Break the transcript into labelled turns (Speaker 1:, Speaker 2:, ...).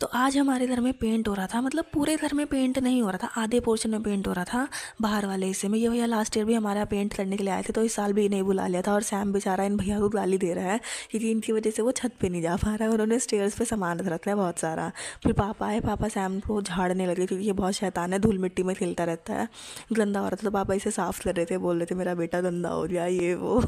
Speaker 1: तो आज हमारे घर में पेंट हो रहा था मतलब पूरे घर में पेंट नहीं हो रहा था आधे पोर्शन में पेंट हो रहा था बाहर वाले हिस्से में ये भैया लास्ट ईयर भी हमारा पेंट करने के लिए आए थे तो इस साल भी नहीं बुला लिया था और सैम बेचारा इन भैया को गाली दे रहा है क्योंकि इनकी वजह से वो छत पे नहीं जा पा रहा है उन्होंने स्टेयर्स पर सामान रख रखा है बहुत सारा फिर पापा आए पापा सैम को झाड़ने लगे क्योंकि ये बहुत शैतान है धूल मिट्टी में खेलता रहता है गंदा हो रहा था तो पापा इसे साफ़ कर रहे थे बोल रहे थे मेरा बेटा गंदा हो गया ये वो